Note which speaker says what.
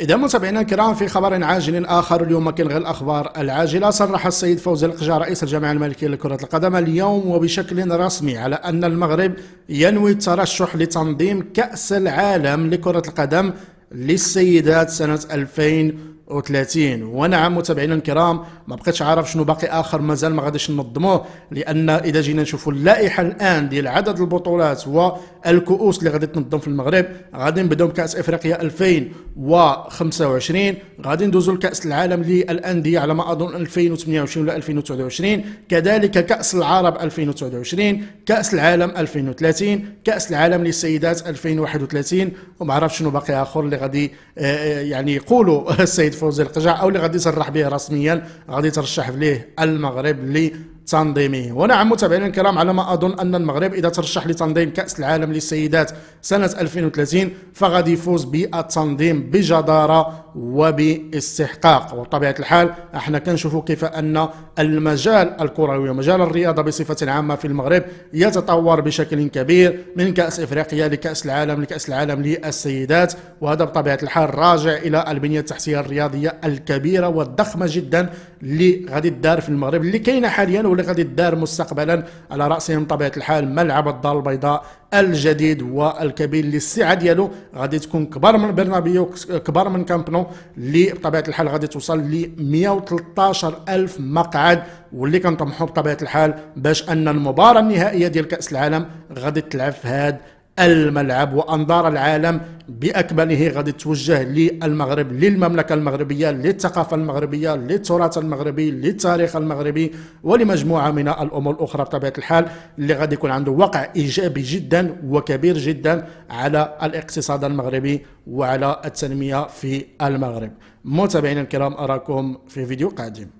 Speaker 1: إذا متابعينا الكرام في خبر عاجل آخر اليوم غير الأخبار العاجلة صرح السيد فوزي القجا رئيس الجامعة الملكية لكرة القدم اليوم وبشكل رسمي على أن المغرب ينوي الترشح لتنظيم كأس العالم لكرة القدم للسيدات سنة 2000 وثلاثين ونعم متابعينا الكرام ما بقيتش عارف شنو باقي اخر مازال ما غاديش ننظموه لان اذا جينا نشوفوا اللائحه الان ديال عدد البطولات والكؤوس اللي غادي تنظم في المغرب غادي نبداو بكاس افريقيا 2025 غادي ندوزوا لكاس العالم للانديه على ما اظن 2028 ولا 2029 كذلك كاس العرب 2029 كاس العالم 2030 كاس العالم للسيدات 2031 وما عرفش شنو باقي اخر اللي غادي آه، آه، يعني يقولوا السيد فوزي القجع أو اللي غادي يصرح به رسميا غادي يترشح ليه المغرب لتنظيمه ونعم متابعينا الكرام على ما أظن أن المغرب إذا ترشح لتنظيم كأس العالم للسيدات سنة 2030 فغادي يفوز بالتنظيم بجدارة وباستحقاق وبطبيعة الحال احنا كنشوفوا كيف أن المجال الكروي ومجال الرياضة بصفة عامة في المغرب يتطور بشكل كبير من كأس إفريقيا لكأس العالم لكأس العالم للسيدات وهذا بطبيعة الحال راجع إلى البنية التحتية الرياضية الكبيرة والضخمة جدا اللي غادي تدار في المغرب اللي كاينه حاليا واللي غادي تدار مستقبلا على راسهم بطبيعه الحال ملعب الدار البيضاء الجديد والكبير للسعه السعه ديالو غادي تكون كبار من برنابيو كبار من كامب نو اللي بطبيعه الحال غادي توصل ل 113 الف مقعد واللي كنطمحوا بطبيعه الحال باش ان المباراه النهائيه ديال كاس العالم غادي تلعب في هذا الملعب وانظار العالم باكمله غادي توجه للمغرب للمملكه المغربيه للثقافه المغربيه للتراث المغربي للتاريخ المغربي ولمجموعه من الامور الاخرى بطبيعه الحال اللي غادي يكون عنده وقع ايجابي جدا وكبير جدا على الاقتصاد المغربي وعلى التنميه في المغرب متابعينا الكرام اراكم في فيديو قادم